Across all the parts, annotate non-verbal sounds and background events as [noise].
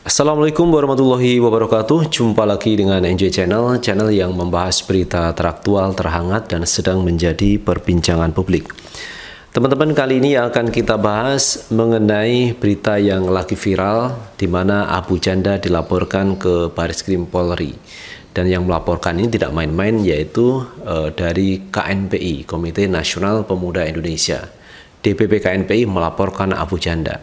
Assalamualaikum warahmatullahi wabarakatuh Jumpa lagi dengan NJ Channel Channel yang membahas berita teraktual, terhangat dan sedang menjadi perbincangan publik Teman-teman, kali ini yang akan kita bahas mengenai berita yang lagi viral di mana Abu Janda dilaporkan ke Baris Krim Polri. Dan yang melaporkan ini tidak main-main yaitu e, dari KNPI, Komite Nasional Pemuda Indonesia. DPP KNPI melaporkan Abu Janda.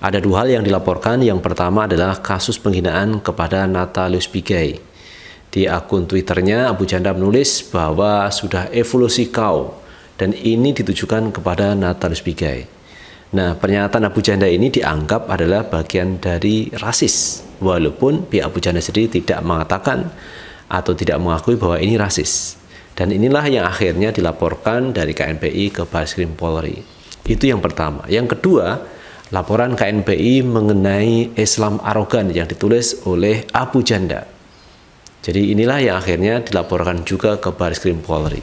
Ada dua hal yang dilaporkan. Yang pertama adalah kasus penghinaan kepada Natalius Pigai. Di akun Twitternya, Abu Janda menulis bahwa sudah evolusi kau dan ini ditujukan kepada Natalus Pigai. Nah, pernyataan Abu Janda ini dianggap adalah bagian dari rasis, walaupun pihak Abu Janda sendiri tidak mengatakan atau tidak mengakui bahwa ini rasis. Dan inilah yang akhirnya dilaporkan dari KNPI ke Baris Krim Polri. Itu yang pertama. Yang kedua, laporan KNPI mengenai Islam arogan yang ditulis oleh Abu Janda. Jadi inilah yang akhirnya dilaporkan juga ke Baris Krim Polri.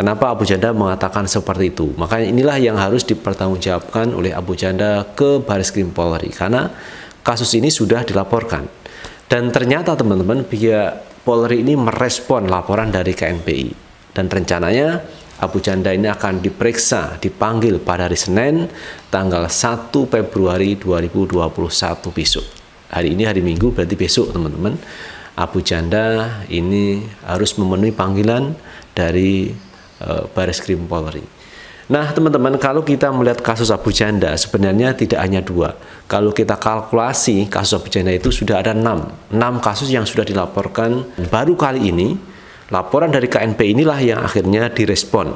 Kenapa Abu Janda mengatakan seperti itu? Maka inilah yang harus dipertanggungjawabkan oleh Abu Janda ke Baris Krim Polri karena kasus ini sudah dilaporkan. Dan ternyata teman-teman pihak Polri ini merespon laporan dari KNPI dan rencananya Abu Janda ini akan diperiksa, dipanggil pada hari Senin tanggal 1 Februari 2021 besok. Hari ini hari Minggu berarti besok teman-teman. Abu Janda ini harus memenuhi panggilan dari Eh, Baris Krim Polri. Nah, teman-teman, kalau kita melihat kasus Abu Janda, sebenarnya tidak hanya dua. Kalau kita kalkulasi kasus Abu Janda itu sudah ada enam. Enam kasus yang sudah dilaporkan baru kali ini. Laporan dari KNP inilah yang akhirnya direspon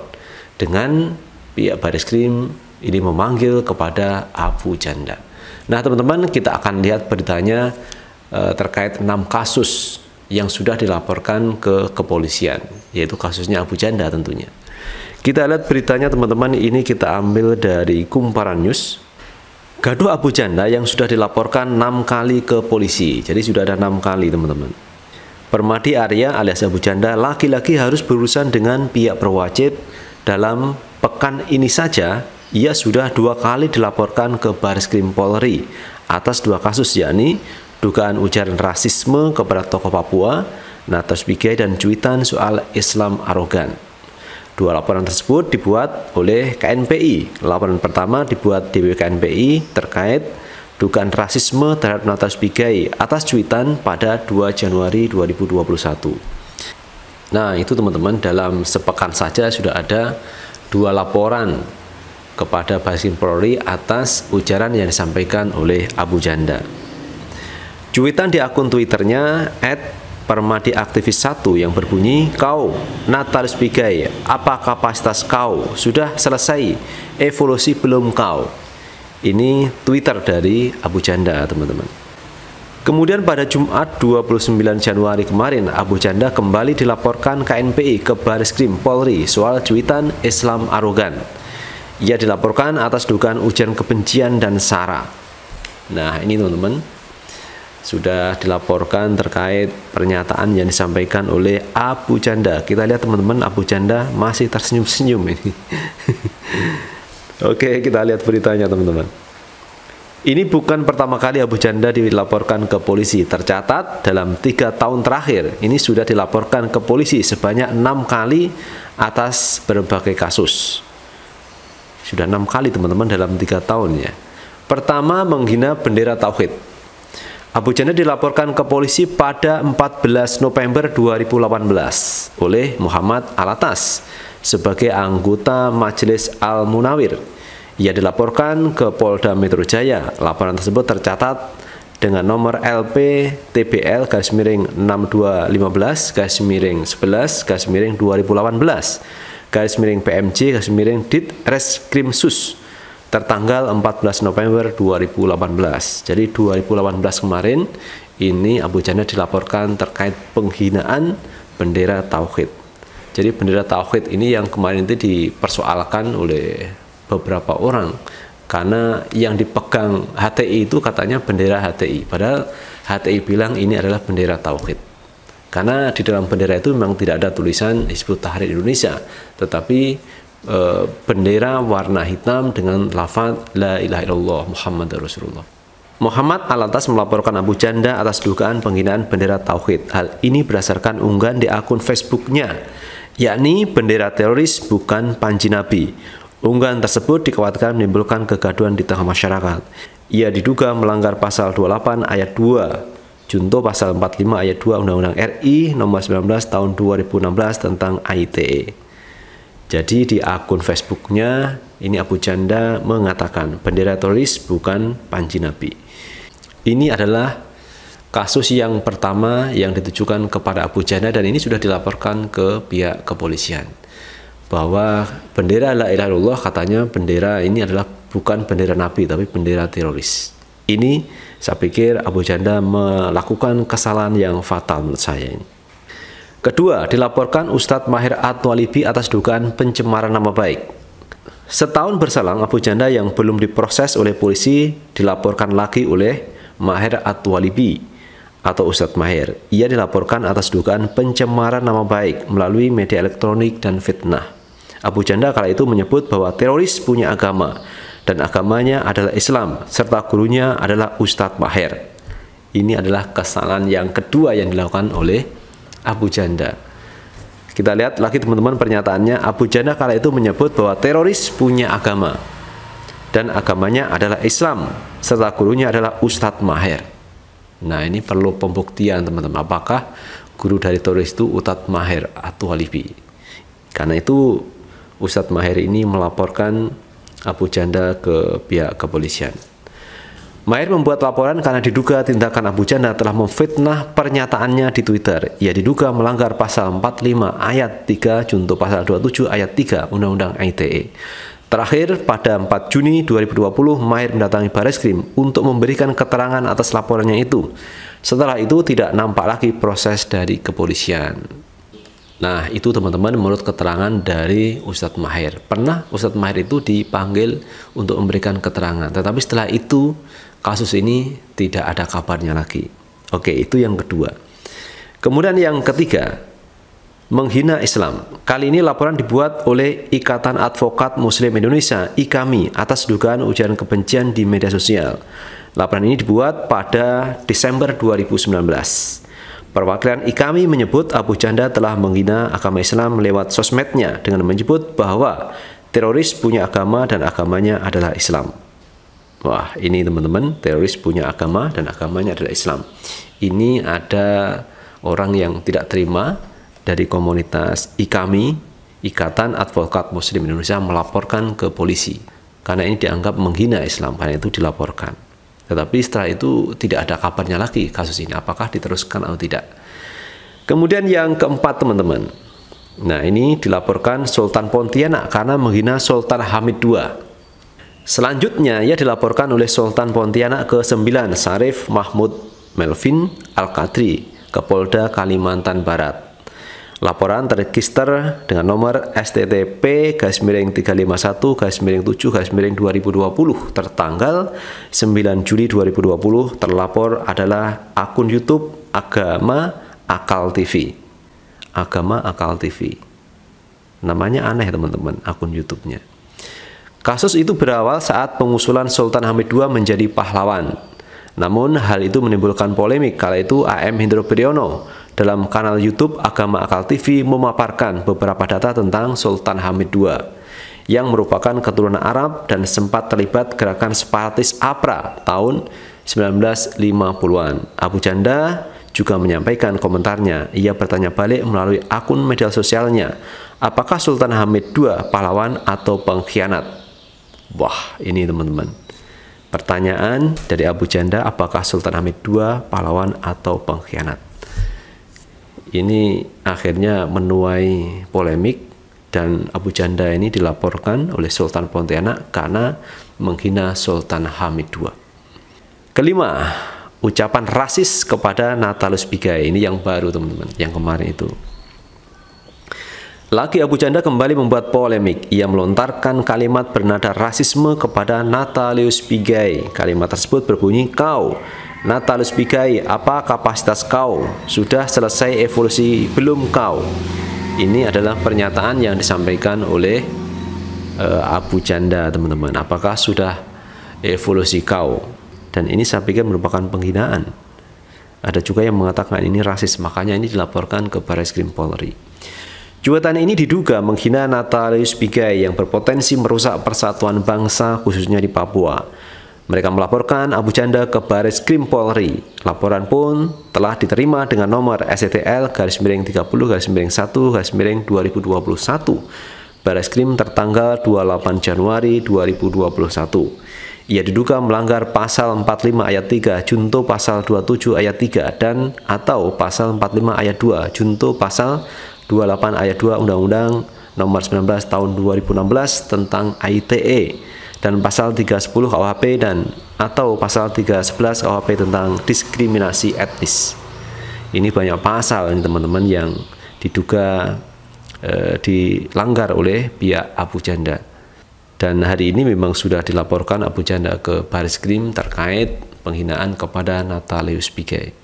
dengan pihak Baris Krim ini memanggil kepada Abu Janda. Nah, teman-teman, kita akan lihat beritanya eh, terkait enam kasus yang sudah dilaporkan ke kepolisian, yaitu kasusnya Abu Janda tentunya. Kita lihat beritanya teman-teman, ini kita ambil dari Kumparan News. Gaduh Abu Janda yang sudah dilaporkan enam kali ke polisi, jadi sudah ada enam kali teman-teman. Permadi Arya alias Abu Janda laki-laki harus berurusan dengan pihak berwajib dalam pekan ini saja ia sudah dua kali dilaporkan ke Baris Krim Polri atas dua kasus yakni dugaan ujaran rasisme kepada tokoh Papua, Natas Bigai dan cuitan soal Islam arogan. Dua laporan tersebut dibuat oleh KNPI. Laporan pertama dibuat di KNPI terkait dugaan rasisme terhadap Natas Bigai atas cuitan pada 2 Januari 2021. Nah, itu teman-teman dalam sepekan saja sudah ada dua laporan kepada Basin Polri atas ujaran yang disampaikan oleh Abu Janda. Cuitan di akun Twitternya @permadiaktivis1 yang berbunyi kau Natalis Pigai apa kapasitas kau sudah selesai evolusi belum kau ini Twitter dari Abu Janda teman-teman Kemudian pada Jumat 29 Januari kemarin, Abu Janda kembali dilaporkan KNPI ke Baris Krim Polri soal cuitan Islam arogan. Ia dilaporkan atas dugaan ujian kebencian dan sara. Nah, ini teman-teman, sudah dilaporkan terkait pernyataan yang disampaikan oleh Abu Janda. Kita lihat teman-teman Abu Janda masih tersenyum-senyum ini. [laughs] Oke, kita lihat beritanya teman-teman. Ini bukan pertama kali Abu Janda dilaporkan ke polisi. Tercatat dalam tiga tahun terakhir, ini sudah dilaporkan ke polisi sebanyak enam kali atas berbagai kasus. Sudah enam kali teman-teman dalam tiga tahunnya. Pertama menghina bendera tauhid Abu Janda dilaporkan ke polisi pada 14 November 2018 oleh Muhammad Alatas sebagai anggota Majelis Al-Munawir. Ia dilaporkan ke Polda Metro Jaya. Laporan tersebut tercatat dengan nomor LP TBL garis miring 6215 garis miring 11 garis miring 2018 garis miring PMJ garis miring Dit Reskrimsus tertanggal 14 November 2018. Jadi 2018 kemarin ini Abu Janda dilaporkan terkait penghinaan bendera tauhid. Jadi bendera tauhid ini yang kemarin itu dipersoalkan oleh beberapa orang karena yang dipegang HTI itu katanya bendera HTI padahal HTI bilang ini adalah bendera tauhid. Karena di dalam bendera itu memang tidak ada tulisan Hizbut Tahrir Indonesia, tetapi Eh, bendera warna hitam dengan lafaz la ilaha illallah Muhammad Rasulullah. Muhammad Alatas melaporkan Abu Janda atas dugaan penghinaan bendera Tauhid. Hal ini berdasarkan unggahan di akun Facebooknya, yakni bendera teroris bukan panji nabi. Unggahan tersebut dikhawatirkan menimbulkan kegaduhan di tengah masyarakat. Ia diduga melanggar pasal 28 ayat 2, junto pasal 45 ayat 2 Undang-Undang RI nomor 19 tahun 2016 tentang ITE. Jadi di akun Facebooknya ini Abu Janda mengatakan bendera teroris bukan panji nabi. Ini adalah kasus yang pertama yang ditujukan kepada Abu Janda dan ini sudah dilaporkan ke pihak kepolisian bahwa bendera la ilaha illallah katanya bendera ini adalah bukan bendera nabi tapi bendera teroris. Ini saya pikir Abu Janda melakukan kesalahan yang fatal menurut saya ini. Kedua, dilaporkan Ustadz Mahir Atwalibi atas dugaan pencemaran nama baik. Setahun berselang, Abu Janda yang belum diproses oleh polisi dilaporkan lagi oleh Mahir Atwalibi atau Ustadz Mahir. Ia dilaporkan atas dugaan pencemaran nama baik melalui media elektronik dan fitnah. Abu Janda kala itu menyebut bahwa teroris punya agama dan agamanya adalah Islam serta gurunya adalah Ustadz Mahir. Ini adalah kesalahan yang kedua yang dilakukan oleh Abu Janda. Kita lihat lagi teman-teman pernyataannya Abu Janda kala itu menyebut bahwa teroris punya agama dan agamanya adalah Islam serta gurunya adalah Ustadz Maher. Nah ini perlu pembuktian teman-teman apakah guru dari teroris itu Ustadz Maher atau Halibi. Karena itu Ustadz Maher ini melaporkan Abu Janda ke pihak kepolisian. Mair membuat laporan karena diduga tindakan Abu Janda telah memfitnah pernyataannya di Twitter. Ia diduga melanggar pasal 45 ayat 3 junto pasal 27 ayat 3 Undang-Undang ITE. Terakhir, pada 4 Juni 2020, Mair mendatangi Baris Krim untuk memberikan keterangan atas laporannya itu. Setelah itu, tidak nampak lagi proses dari kepolisian. Nah, itu teman-teman menurut keterangan dari Ustadz Mahir. Pernah Ustadz Mahir itu dipanggil untuk memberikan keterangan. Tetapi setelah itu, kasus ini tidak ada kabarnya lagi. Oke, itu yang kedua. Kemudian yang ketiga, menghina Islam. Kali ini laporan dibuat oleh Ikatan Advokat Muslim Indonesia, IKAMI, atas dugaan ujaran kebencian di media sosial. Laporan ini dibuat pada Desember 2019. Perwakilan IKAMI menyebut Abu Janda telah menghina agama Islam lewat sosmednya dengan menyebut bahwa teroris punya agama dan agamanya adalah Islam. Wah, ini teman-teman, teroris punya agama dan agamanya adalah Islam. Ini ada orang yang tidak terima dari komunitas IKAMI, Ikatan Advokat Muslim Indonesia melaporkan ke polisi karena ini dianggap menghina Islam, karena itu dilaporkan. Tetapi setelah itu tidak ada kabarnya lagi kasus ini, apakah diteruskan atau tidak. Kemudian yang keempat teman-teman, nah ini dilaporkan Sultan Pontianak karena menghina Sultan Hamid II Selanjutnya, ia dilaporkan oleh Sultan Pontianak ke-9, Sarif Mahmud Melvin Al-Qadri, ke Polda Kalimantan Barat. Laporan terregister dengan nomor STTP Gas miring 351 Gas miring 7 Gas miring 2020 tertanggal 9 Juli 2020 terlapor adalah akun YouTube Agama Akal TV. Agama Akal TV. Namanya aneh teman-teman akun YouTube-nya. Kasus itu berawal saat pengusulan Sultan Hamid II menjadi pahlawan. Namun hal itu menimbulkan polemik kala itu AM Hendro Priyono dalam kanal YouTube Agama Akal TV memaparkan beberapa data tentang Sultan Hamid II yang merupakan keturunan Arab dan sempat terlibat gerakan separatis APRA tahun 1950-an. Abu Janda juga menyampaikan komentarnya. Ia bertanya balik melalui akun media sosialnya, apakah Sultan Hamid II pahlawan atau pengkhianat? Wah, ini teman-teman. Pertanyaan dari Abu Janda, apakah Sultan Hamid II pahlawan atau pengkhianat? Ini akhirnya menuai polemik dan Abu Janda ini dilaporkan oleh Sultan Pontianak karena menghina Sultan Hamid II. Kelima, ucapan rasis kepada Natalus Bigai ini yang baru teman-teman, yang kemarin itu Laki Abu Janda kembali membuat polemik. Ia melontarkan kalimat bernada rasisme kepada Natalius Pigai. Kalimat tersebut berbunyi, kau Natalius Pigai, apa kapasitas kau? Sudah selesai evolusi belum kau? Ini adalah pernyataan yang disampaikan oleh uh, Abu Janda, teman-teman. Apakah sudah evolusi kau? Dan ini saya pikir merupakan penghinaan. Ada juga yang mengatakan ini rasis, makanya ini dilaporkan ke Baris Krim Polri. Cuitan ini diduga menghina Natalius Pigai yang berpotensi merusak persatuan bangsa khususnya di Papua. Mereka melaporkan Abu Janda ke Baris Krim Polri. Laporan pun telah diterima dengan nomor SCTL garis miring 30 garis miring 1 garis miring 2021. Baris Krim tertanggal 28 Januari 2021. Ia diduga melanggar pasal 45 ayat 3 junto pasal 27 ayat 3 dan atau pasal 45 ayat 2 junto pasal 28 ayat 2 Undang-Undang nomor 19 tahun 2016 tentang ITE dan pasal 310 KUHP dan atau pasal 311 KUHP tentang diskriminasi etnis. Ini banyak pasal ini teman-teman yang diduga e, dilanggar oleh pihak Abu Janda. Dan hari ini memang sudah dilaporkan Abu Janda ke Baris Krim terkait penghinaan kepada Natalius Pigai.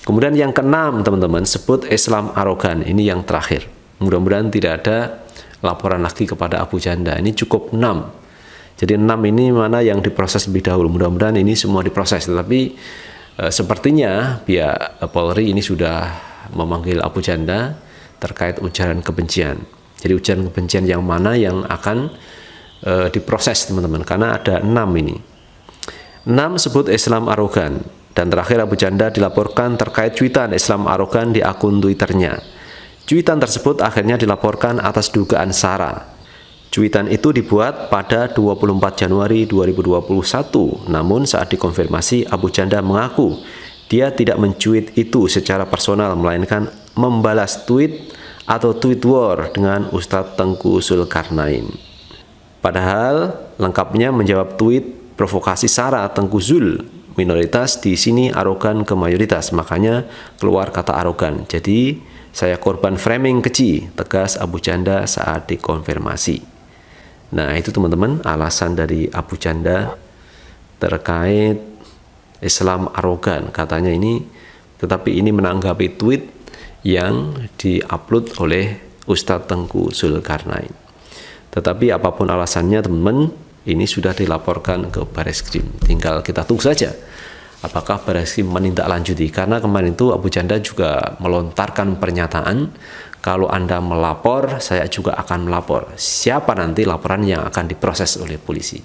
Kemudian yang keenam teman-teman sebut Islam arogan ini yang terakhir. Mudah-mudahan tidak ada laporan lagi kepada Abu Janda. Ini cukup enam. Jadi enam ini mana yang diproses lebih dahulu. Mudah-mudahan ini semua diproses. Tetapi e, sepertinya pihak eh, Polri ini sudah memanggil Abu Janda terkait ujaran kebencian. Jadi ujaran kebencian yang mana yang akan e, diproses teman-teman karena ada enam ini. Enam sebut Islam arogan. Dan terakhir Abu Janda dilaporkan terkait cuitan Islam arogan di akun Twitternya. Cuitan tersebut akhirnya dilaporkan atas dugaan sara. Cuitan itu dibuat pada 24 Januari 2021, namun saat dikonfirmasi Abu Janda mengaku dia tidak mencuit itu secara personal melainkan membalas tweet atau tweet war dengan Ustadz Tengku Zulkarnain. Padahal lengkapnya menjawab tweet provokasi Sarah Tengku Zul minoritas di sini arogan ke mayoritas makanya keluar kata arogan jadi saya korban framing kecil tegas Abu Janda saat dikonfirmasi nah itu teman-teman alasan dari Abu Janda terkait Islam arogan katanya ini tetapi ini menanggapi tweet yang diupload oleh Ustadz Tengku Zulkarnain tetapi apapun alasannya teman-teman ini sudah dilaporkan ke Baris Krim. Tinggal kita tunggu saja apakah Baris Krim menindaklanjuti. Karena kemarin itu Abu Janda juga melontarkan pernyataan kalau Anda melapor, saya juga akan melapor. Siapa nanti laporan yang akan diproses oleh polisi?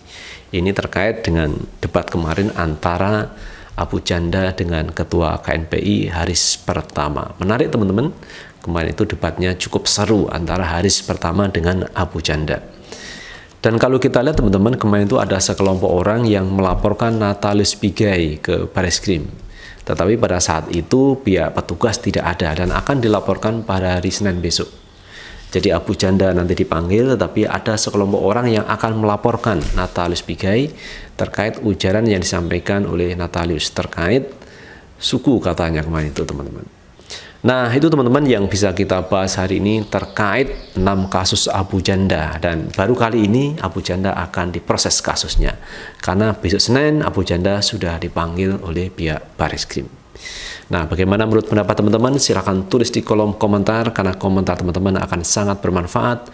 Ini terkait dengan debat kemarin antara Abu Janda dengan Ketua KNPI Haris Pertama. Menarik teman-teman, kemarin itu debatnya cukup seru antara Haris Pertama dengan Abu Janda. Dan kalau kita lihat teman-teman, kemarin itu ada sekelompok orang yang melaporkan Natalis Pigai ke Baris Krim. Tetapi pada saat itu pihak petugas tidak ada dan akan dilaporkan pada hari Senin besok. Jadi Abu Janda nanti dipanggil, tetapi ada sekelompok orang yang akan melaporkan Natalis Pigai terkait ujaran yang disampaikan oleh Natalius terkait suku katanya kemarin itu teman-teman. Nah, itu teman-teman yang bisa kita bahas hari ini terkait 6 kasus Abu Janda dan baru kali ini Abu Janda akan diproses kasusnya karena besok Senin Abu Janda sudah dipanggil oleh pihak Baris Krim. Nah, bagaimana menurut pendapat teman-teman? Silahkan tulis di kolom komentar karena komentar teman-teman akan sangat bermanfaat